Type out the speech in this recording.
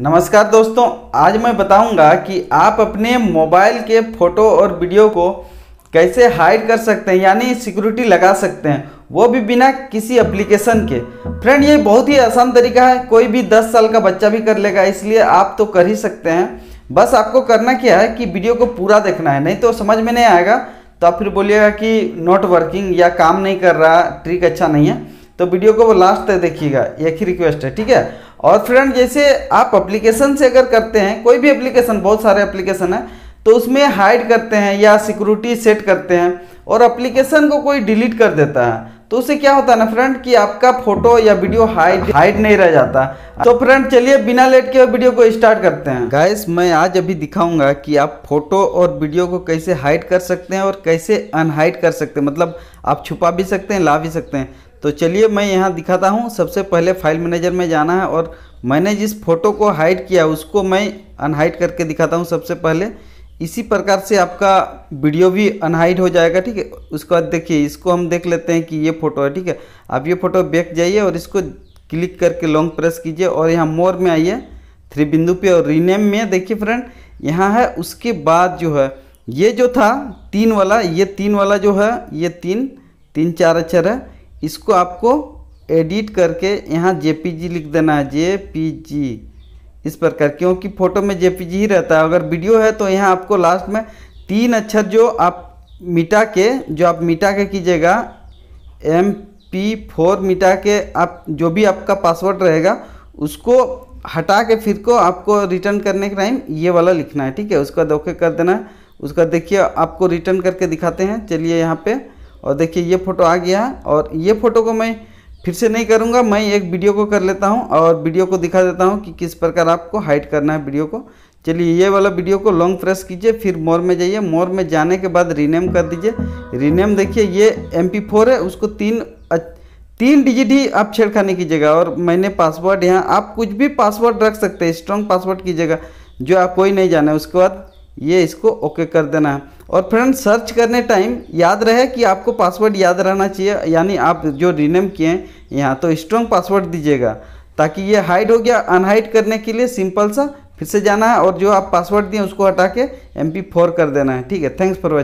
नमस्कार दोस्तों आज मैं बताऊंगा कि आप अपने मोबाइल के फ़ोटो और वीडियो को कैसे हाइड कर सकते हैं यानी सिक्योरिटी लगा सकते हैं वो भी बिना किसी एप्लीकेशन के फ्रेंड ये बहुत ही आसान तरीका है कोई भी 10 साल का बच्चा भी कर लेगा इसलिए आप तो कर ही सकते हैं बस आपको करना क्या है कि वीडियो को पूरा देखना है नहीं तो समझ में नहीं आएगा तो आप फिर बोलिएगा कि नॉट वर्किंग या काम नहीं कर रहा ट्रिक अच्छा नहीं है तो वीडियो को वो लास्ट तक देखिएगा एक ही रिक्वेस्ट है ठीक है और फ्रेंड जैसे आप एप्लीकेशन से अगर करते हैं कोई भी एप्लीकेशन बहुत सारे एप्लीकेशन है तो उसमें हाइड करते हैं या सिक्योरिटी सेट करते हैं और एप्लीकेशन को कोई डिलीट कर देता है तो उससे क्या होता है ना फ्रेंड कि आपका फोटो या वीडियो हाइड हाइड नहीं रह जाता तो फ्रेंड चलिए बिना लेट के वीडियो को स्टार्ट करते हैं गाइस मैं आज अभी दिखाऊंगा कि आप फोटो और वीडियो को कैसे हाइड कर सकते हैं और कैसे अनहाइड कर सकते हैं मतलब आप छुपा भी सकते हैं ला भी सकते हैं तो चलिए मैं यहाँ दिखाता हूँ सबसे पहले फाइल मैनेजर में जाना है और मैंने जिस फोटो को हाइड किया उसको मैं अनहाइड करके दिखाता हूँ सबसे पहले इसी प्रकार से आपका वीडियो भी अनहाइड हो जाएगा ठीक है उसके बाद देखिए इसको हम देख लेते हैं कि ये फ़ोटो है ठीक है आप ये फ़ोटो बैक जाइए और इसको क्लिक करके लॉन्ग प्रेस कीजिए और यहाँ मोर में आइए थ्री बिंदु पे और रीनेम में देखिए फ्रेंड यहाँ है उसके बाद जो है ये जो था तीन वाला ये तीन वाला जो है ये तीन तीन चार अक्षर है इसको आपको एडिट करके यहाँ जे लिख देना है जे इस प्रकार क्योंकि फ़ोटो में जे ही रहता है अगर वीडियो है तो यहाँ आपको लास्ट में तीन अक्षर जो आप मिटा के जो आप मिटा के कीजिएगा एम पी फोर मिटा के आप जो भी आपका पासवर्ड रहेगा उसको हटा के फिर को आपको रिटर्न करने के टाइम ये वाला लिखना है ठीक है उसका दौके कर देना है उसका देखिए आपको रिटर्न करके दिखाते हैं चलिए यहाँ पर और देखिए ये फ़ोटो आ गया और ये फ़ोटो को मैं फिर से नहीं करूँगा मैं एक वीडियो को कर लेता हूँ और वीडियो को दिखा देता हूँ कि किस प्रकार आपको हाइट करना है वीडियो को चलिए ये वाला वीडियो को लॉन्ग प्रेस कीजिए फिर मोर में जाइए मोर में जाने के बाद रीनेम कर दीजिए रीनेम देखिए ये एम है उसको तीन तीन डिजिट ही आप छेड़खानी कीजिएगा और मैंने पासवर्ड यहाँ आप कुछ भी पासवर्ड रख सकते हैं स्ट्रॉन्ग पासवर्ड कीजिएगा जो आप कोई नहीं जाना उसके बाद ये इसको ओके कर देना है और फ्रेंड सर्च करने टाइम याद रहे कि आपको पासवर्ड याद रहना चाहिए यानी आप जो रीनेम किए हैं यहाँ तो स्ट्रॉन्ग पासवर्ड दीजिएगा ताकि ये हाइड हो गया अनहाइड करने के लिए सिंपल सा फिर से जाना है और जो आप पासवर्ड दिए उसको हटा के एम कर देना है ठीक है थैंक्स फॉर